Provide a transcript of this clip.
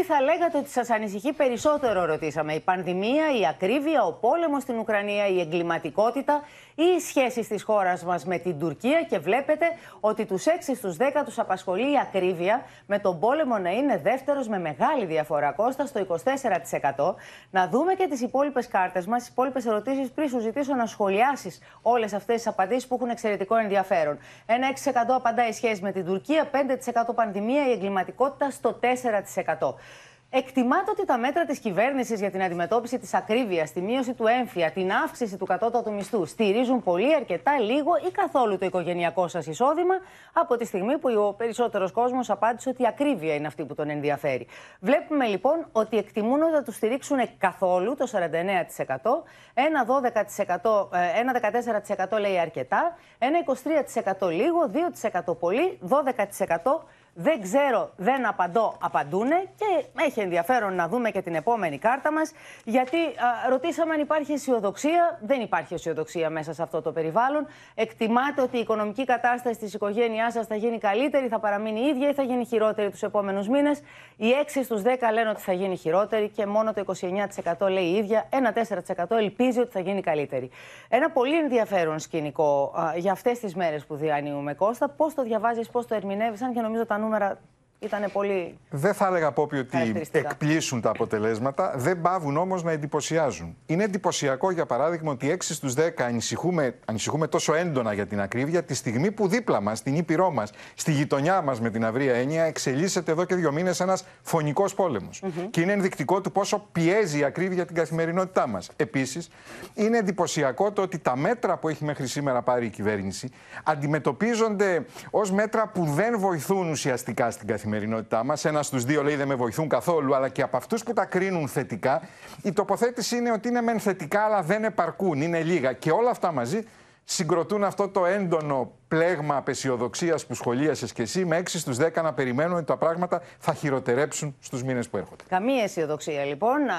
Τι θα λέγατε ότι σας ανησυχεί περισσότερο, ρωτήσαμε. Η πανδημία, η ακρίβεια, ο πολεμο στην Ουκρανία, η εγκληματικότητα ή οι σχέσεις της χώρας μας με την Τουρκία και βλέπετε ότι τους 6 στου 10 τους απασχολεί η ακρίβεια με τον πόλεμο να είναι δεύτερος με μεγάλη διαφορά κόστα στο 24%. Να δούμε και τις υπόλοιπες κάρτες μας τις υπόλοιπες ερωτήσεις πριν σου ζητήσω να σχολιάσεις όλες αυτές τις απαντήσεις που έχουν εξαιρετικό ενδιαφέρον. Ένα 6% απαντάει σχέση με την Τουρκία, 5% πανδημία, η εγκληματικότητα στο 4%. Εκτιμάται ότι τα μέτρα της κυβέρνησης για την αντιμετώπιση της ακρίβειας, τη μείωση του έμφυα, την αύξηση του κατώτατου μισθού στηρίζουν πολύ αρκετά λίγο ή καθόλου το οικογενειακό σας εισόδημα, από τη στιγμή που ο περισσότερος κόσμος απάντησε ότι η ακρίβεια είναι αυτή που τον ενδιαφέρει. Βλέπουμε λοιπόν ότι εκτιμούν ότι θα τους στηρίξουν καθόλου το 49%, ένα, 12%, ε, ένα 14% λέει αρκετά, ένα 23% λίγο, 2% πολύ, 12% δεν ξέρω, δεν απαντώ, απαντούνε. Και έχει ενδιαφέρον να δούμε και την επόμενη κάρτα μας. Γιατί ρωτήσαμε αν υπάρχει αισιοδοξία. Δεν υπάρχει αισιοδοξία μέσα σε αυτό το περιβάλλον. Εκτιμάτε ότι η οικονομική κατάσταση της οικογένειάς σας θα γίνει καλύτερη, θα παραμείνει ίδια ή θα γίνει χειρότερη τους επόμενους μήνες. Οι 6 στου 10 λένε ότι θα γίνει χειρότερη και μόνο το 29% λέει ίδια. Ένα 4% ελπίζει ότι θα γίνει καλύτερη. Ένα πολύ ενδιαφέρον σκηνικό α, για αυτές τις μέρες που διανύουμε, Κώστα. Πώς το διαβάζεις, πώς το ερμηνεύεις, αν και νομίζω τα νούμερα número ήταν πολύ. Δεν θα έλεγα από ότι εκπλήσουν τα αποτελέσματα, δεν πάβουν όμως να εντυπωσιάζουν. Είναι εντυπωσιακό, για παράδειγμα, ότι 6 στου 10 ανησυχούμε, ανησυχούμε τόσο έντονα για την ακρίβεια τη στιγμή που δίπλα μας, στην ήπειρό μας, στη γειτονιά μας με την αυρία έννοια, εξελίσσεται εδώ και δύο μήνες ένας φωνικός πόλεμος. Και είναι ενδεικτικό του πόσο πιέζει η ακρίβεια την καθημερινότητά μας. Επίσης, είναι εντυπωσιακό το ότι τα μέτρα που έχει μέχρι σήμερα πάρει η κυβέρνηση αντιμετωπίζονται ως μέτρα που δεν βοηθούν ουσιαστικά στην καθημερινότητα καθημερινότητά μας. Ένας στους δύο λέει δεν με βοηθούν καθόλου, αλλά και από αυτούς που τα κρίνουν θετικά, η τοποθέτηση είναι ότι είναι μεν θετικά, αλλά δεν επαρκούν, είναι λίγα. Και όλα αυτά μαζί συγκροτούν αυτό το έντονο πλέγμα απεσιοδοξίας που σχολίασες και εσύ, με έξι στους 10 να περιμένουν ότι τα πράγματα θα χειροτερέψουν στους μήνες που έρχονται. Καμία αισιοδοξία λοιπόν.